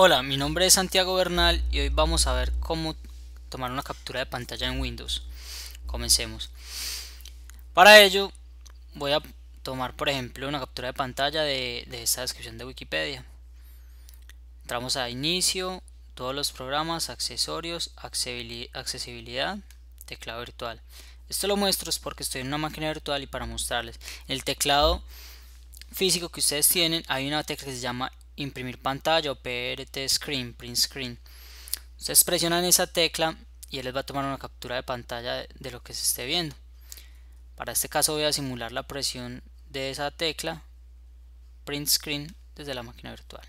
Hola, mi nombre es Santiago Bernal y hoy vamos a ver cómo tomar una captura de pantalla en Windows. Comencemos. Para ello voy a tomar por ejemplo una captura de pantalla de, de esta descripción de Wikipedia. Entramos a inicio, todos los programas, accesorios, accesibilidad, teclado virtual. Esto lo muestro es porque estoy en una máquina virtual y para mostrarles el teclado físico que ustedes tienen hay una tecla que se llama imprimir pantalla o PRT screen, print screen. Ustedes presionan esa tecla y él les va a tomar una captura de pantalla de lo que se esté viendo. Para este caso voy a simular la presión de esa tecla print screen desde la máquina virtual.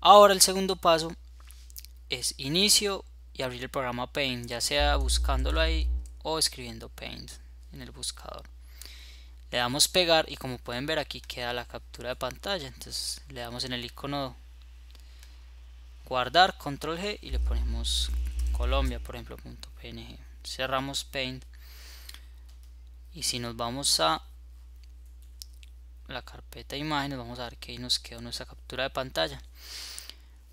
Ahora el segundo paso es inicio y abrir el programa Paint, ya sea buscándolo ahí o escribiendo Paint en el buscador le damos pegar y como pueden ver aquí queda la captura de pantalla entonces le damos en el icono guardar control G y le ponemos Colombia por ejemplo punto .png cerramos paint y si nos vamos a la carpeta imágenes vamos a ver que ahí nos quedó nuestra captura de pantalla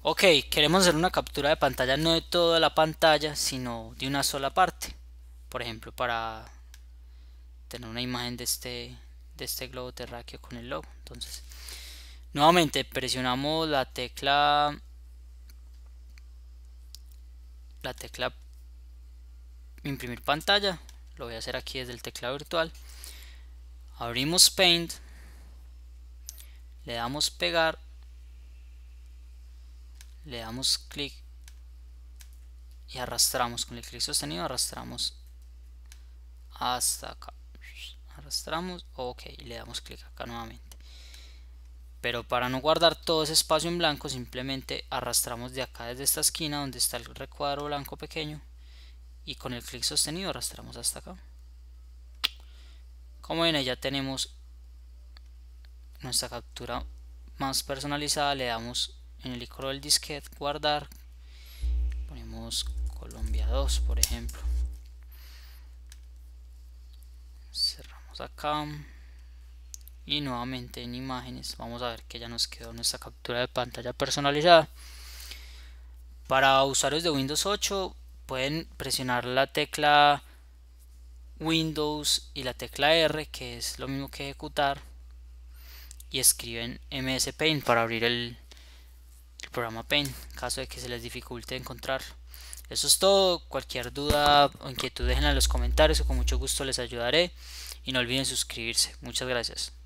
ok queremos hacer una captura de pantalla no de toda la pantalla sino de una sola parte por ejemplo para tener una imagen de este, de este globo terráqueo con el logo. Entonces, nuevamente presionamos la tecla la tecla imprimir pantalla lo voy a hacer aquí desde el teclado virtual abrimos paint le damos pegar le damos clic y arrastramos con el clic sostenido arrastramos hasta acá arrastramos, ok, y le damos clic acá nuevamente. Pero para no guardar todo ese espacio en blanco, simplemente arrastramos de acá desde esta esquina donde está el recuadro blanco pequeño y con el clic sostenido arrastramos hasta acá. Como ven, ya tenemos nuestra captura más personalizada. Le damos en el icono del disquete guardar. Ponemos Colombia 2, por ejemplo. acá y nuevamente en imágenes vamos a ver que ya nos quedó nuestra captura de pantalla personalizada para usuarios de Windows 8 pueden presionar la tecla Windows y la tecla R que es lo mismo que ejecutar y escriben MS Paint para abrir el, programa Paint en caso de que se les dificulte encontrar eso es todo cualquier duda o inquietud déjenla en los comentarios o con mucho gusto les ayudaré y no olviden suscribirse. Muchas gracias.